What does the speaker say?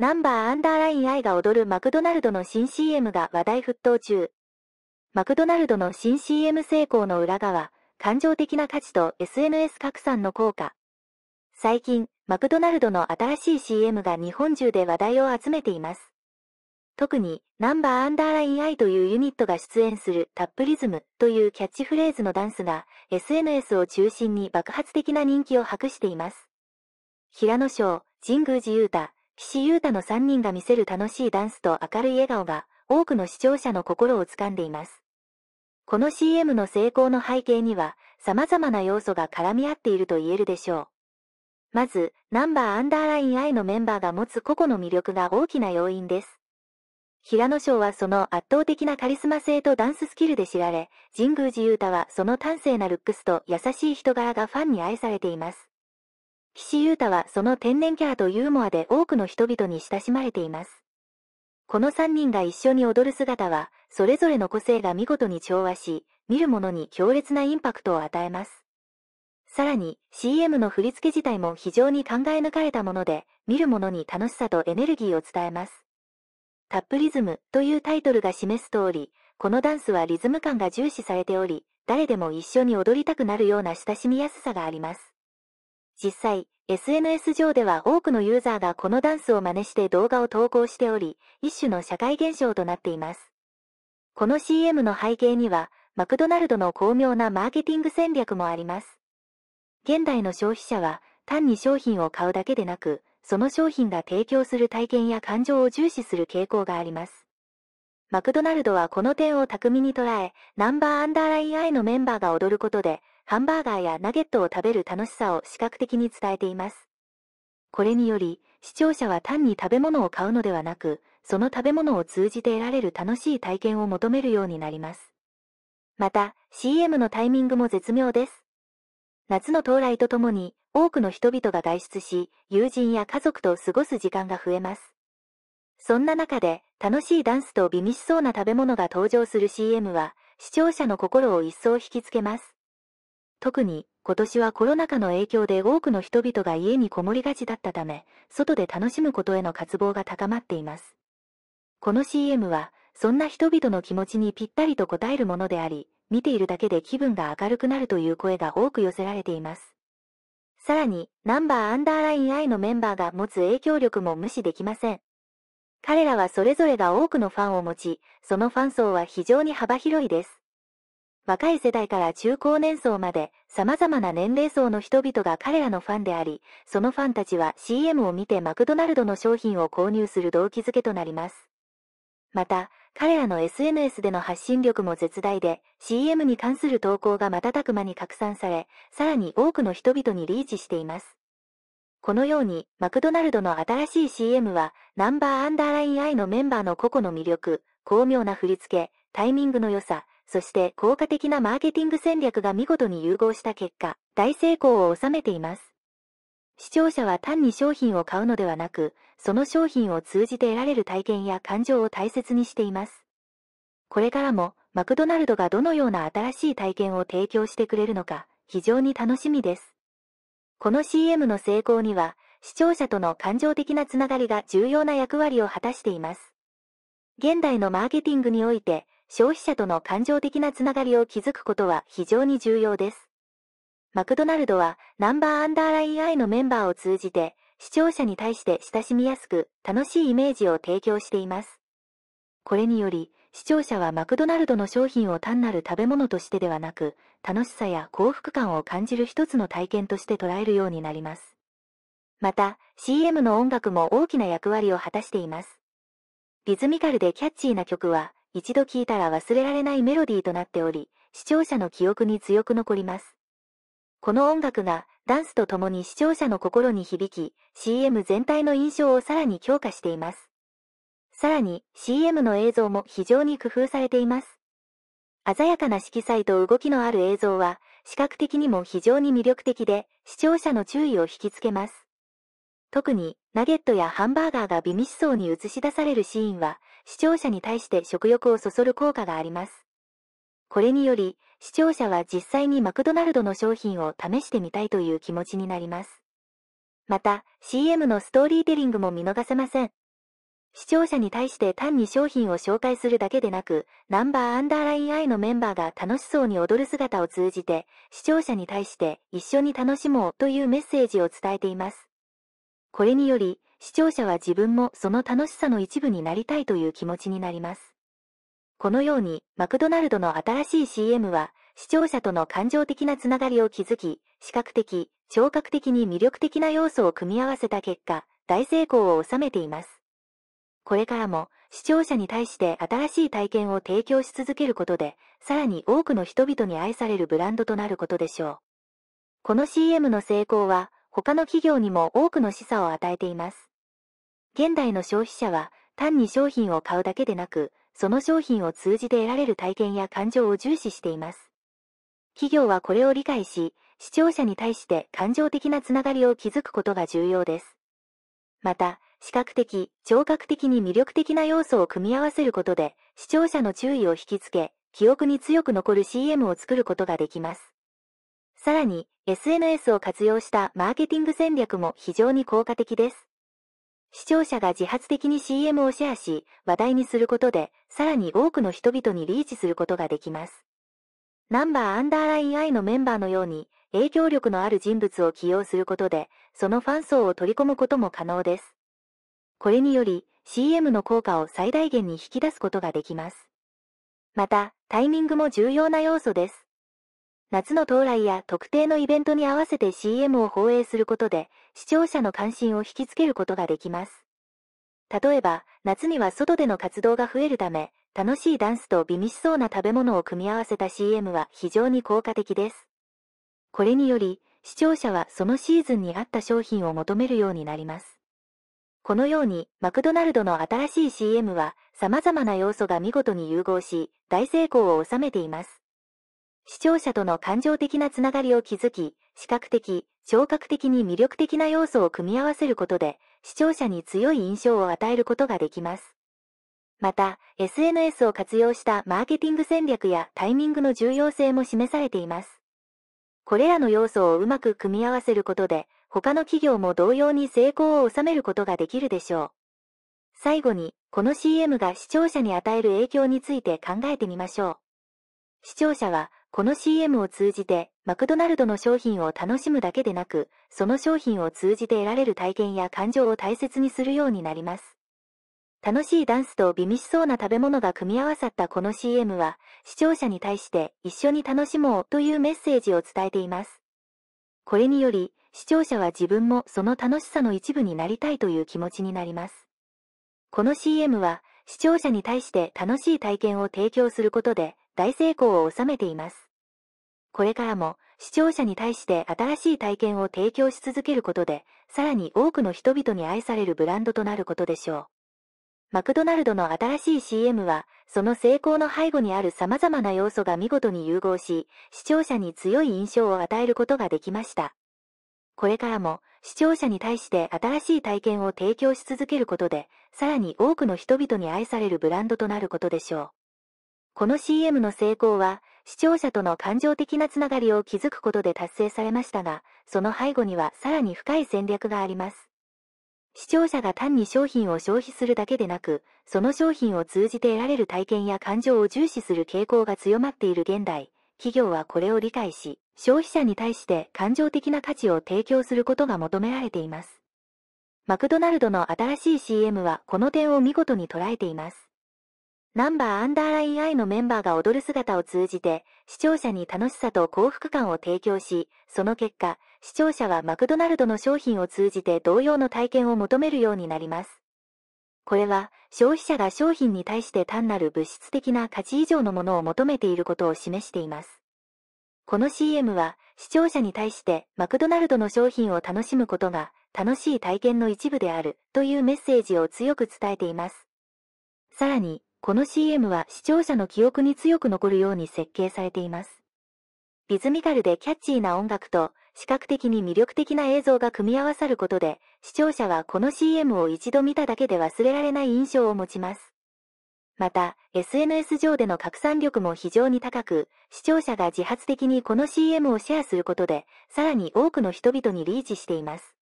ナンバーアンダーラインイが踊るマクドナルドの新 CM が話題沸騰中。マクドナルドの新 CM 成功の裏側、感情的な価値と SNS 拡散の効果。最近、マクドナルドの新しい CM が日本中で話題を集めています。特に、ナンバーアンダーラインイというユニットが出演するタップリズムというキャッチフレーズのダンスが SNS を中心に爆発的な人気を博しています。平野翔、神宮寺勇太、岸優太の3人が見せる楽しいダンスと明るい笑顔が、多くの視聴者の心を掴んでいます。この CM の成功の背景には、様々な要素が絡み合っていると言えるでしょう。まず、ナンバーアンダーライン I のメンバーが持つ個々の魅力が大きな要因です。平野翔はその圧倒的なカリスマ性とダンススキルで知られ、神宮寺優太はその端正なルックスと優しい人柄がファンに愛されています。岸優太はその天然キャラとユーモアで多くの人々に親しまれています。この3人が一緒に踊る姿は、それぞれの個性が見事に調和し、見る者に強烈なインパクトを与えます。さらに、CM の振り付け自体も非常に考え抜かれたもので、見る者に楽しさとエネルギーを伝えます。タップリズムというタイトルが示す通り、このダンスはリズム感が重視されており、誰でも一緒に踊りたくなるような親しみやすさがあります。実際、SNS 上では多くのユーザーがこのダンスを真似して動画を投稿しており、一種の社会現象となっています。この CM の背景には、マクドナルドの巧妙なマーケティング戦略もあります。現代の消費者は、単に商品を買うだけでなく、その商品が提供する体験や感情を重視する傾向があります。マクドナルドはこの点を巧みに捉え、ナンバーアンダーライン I のメンバーが踊ることで、ハンバーガーやナゲットを食べる楽しさを視覚的に伝えています。これにより、視聴者は単に食べ物を買うのではなく、その食べ物を通じて得られる楽しい体験を求めるようになります。また、CM のタイミングも絶妙です。夏の到来とともに、多くの人々が外出し、友人や家族と過ごす時間が増えます。そんな中で、楽しいダンスと美味しそうな食べ物が登場する CM は、視聴者の心を一層引きつけます。特に今年はコロナ禍の影響で多くの人々が家にこもりがちだったため、外で楽しむことへの渇望が高まっています。この CM は、そんな人々の気持ちにぴったりと応えるものであり、見ているだけで気分が明るくなるという声が多く寄せられています。さらに、ナンバーアンダーライン I のメンバーが持つ影響力も無視できません。彼らはそれぞれが多くのファンを持ち、そのファン層は非常に幅広いです。若い世代から中高年層まで様々な年齢層の人々が彼らのファンであり、そのファンたちは CM を見てマクドナルドの商品を購入する動機づけとなります。また、彼らの SNS での発信力も絶大で、CM に関する投稿が瞬く間に拡散され、さらに多くの人々にリーチしています。このように、マクドナルドの新しい CM は、ナンバーアンダーラインアイのメンバーの個々の魅力、巧妙な振り付け、タイミングの良さ、そして効果的なマーケティング戦略が見事に融合した結果、大成功を収めています。視聴者は単に商品を買うのではなく、その商品を通じて得られる体験や感情を大切にしています。これからも、マクドナルドがどのような新しい体験を提供してくれるのか、非常に楽しみです。この CM の成功には、視聴者との感情的なつながりが重要な役割を果たしています。現代のマーケティングにおいて、消費者との感情的なつながりを築くことは非常に重要です。マクドナルドはナンバーアンダーライン I のメンバーを通じて視聴者に対して親しみやすく楽しいイメージを提供しています。これにより視聴者はマクドナルドの商品を単なる食べ物としてではなく楽しさや幸福感を感じる一つの体験として捉えるようになります。また CM の音楽も大きな役割を果たしています。リズミカルでキャッチーな曲は一度聴いたら忘れられないメロディーとなっており、視聴者の記憶に強く残ります。この音楽がダンスと共に視聴者の心に響き、CM 全体の印象をさらに強化しています。さらに CM の映像も非常に工夫されています。鮮やかな色彩と動きのある映像は、視覚的にも非常に魅力的で、視聴者の注意を引きつけます。特に、ナゲットやハンバーガーが美味しそうに映し出されるシーンは、視聴者に対して食欲をそそる効果があります。これにより、視聴者は実際にマクドナルドの商品を試してみたいという気持ちになります。また、CM のストーリーテリングも見逃せません。視聴者に対して単に商品を紹介するだけでなく、ナンバーアンダーライン I のメンバーが楽しそうに踊る姿を通じて、視聴者に対して一緒に楽しもうというメッセージを伝えています。これにより、視聴者は自分もその楽しさの一部になりたいという気持ちになります。このように、マクドナルドの新しい CM は、視聴者との感情的なつながりを築き、視覚的、聴覚的に魅力的な要素を組み合わせた結果、大成功を収めています。これからも、視聴者に対して新しい体験を提供し続けることで、さらに多くの人々に愛されるブランドとなることでしょう。この CM の成功は、他の企業にも多くの示唆を与えています。現代の消費者は単に商品を買うだけでなく、その商品を通じて得られる体験や感情を重視しています。企業はこれを理解し、視聴者に対して感情的なつながりを築くことが重要です。また、視覚的、聴覚的に魅力的な要素を組み合わせることで、視聴者の注意を引きつけ、記憶に強く残る CM を作ることができます。さらに、SNS を活用したマーケティング戦略も非常に効果的です。視聴者が自発的に CM をシェアし、話題にすることで、さらに多くの人々にリーチすることができます。ナンバーアンダーライン I のメンバーのように、影響力のある人物を起用することで、そのファン層を取り込むことも可能です。これにより、CM の効果を最大限に引き出すことができます。また、タイミングも重要な要素です。夏の到来や特定のイベントに合わせて CM を放映することで、視聴者の関心を引きつけることができます。例えば、夏には外での活動が増えるため、楽しいダンスと美味しそうな食べ物を組み合わせた CM は非常に効果的です。これにより、視聴者はそのシーズンに合った商品を求めるようになります。このように、マクドナルドの新しい CM は、様々な要素が見事に融合し、大成功を収めています。視聴者との感情的なつながりを築き、視覚的、聴覚的に魅力的な要素を組み合わせることで、視聴者に強い印象を与えることができます。また、SNS を活用したマーケティング戦略やタイミングの重要性も示されています。これらの要素をうまく組み合わせることで、他の企業も同様に成功を収めることができるでしょう。最後に、この CM が視聴者に与える影響について考えてみましょう。視聴者はこの CM を通じて、マクドナルドの商品を楽しむだけでなく、その商品を通じて得られる体験や感情を大切にするようになります。楽しいダンスと美味しそうな食べ物が組み合わさったこの CM は、視聴者に対して一緒に楽しもうというメッセージを伝えています。これにより、視聴者は自分もその楽しさの一部になりたいという気持ちになります。この CM は、視聴者に対して楽しい体験を提供することで、大成功を収めています。これからも視聴者に対して新しい体験を提供し続けることで、さらに多くの人々に愛されるブランドとなることでしょう。マクドナルドの新しい CM は、その成功の背後にある様々な要素が見事に融合し、視聴者に強い印象を与えることができました。これからも視聴者に対して新しい体験を提供し続けることで、さらに多くの人々に愛されるブランドとなることでしょう。この CM の成功は、視聴者との感情的なつながりを築くことで達成されましたが、その背後にはさらに深い戦略があります。視聴者が単に商品を消費するだけでなく、その商品を通じて得られる体験や感情を重視する傾向が強まっている現代、企業はこれを理解し、消費者に対して感情的な価値を提供することが求められています。マクドナルドの新しい CM はこの点を見事に捉えています。ナンバーアンダーライン I のメンバーが踊る姿を通じて、視聴者に楽しさと幸福感を提供し、その結果、視聴者はマクドナルドの商品を通じて同様の体験を求めるようになります。これは、消費者が商品に対して単なる物質的な価値以上のものを求めていることを示しています。この CM は、視聴者に対してマクドナルドの商品を楽しむことが、楽しい体験の一部である、というメッセージを強く伝えています。さらに、この CM は視聴者の記憶に強く残るように設計されています。リズミカルでキャッチーな音楽と、視覚的に魅力的な映像が組み合わさることで、視聴者はこの CM を一度見ただけで忘れられない印象を持ちます。また、SNS 上での拡散力も非常に高く、視聴者が自発的にこの CM をシェアすることで、さらに多くの人々にリーチしています。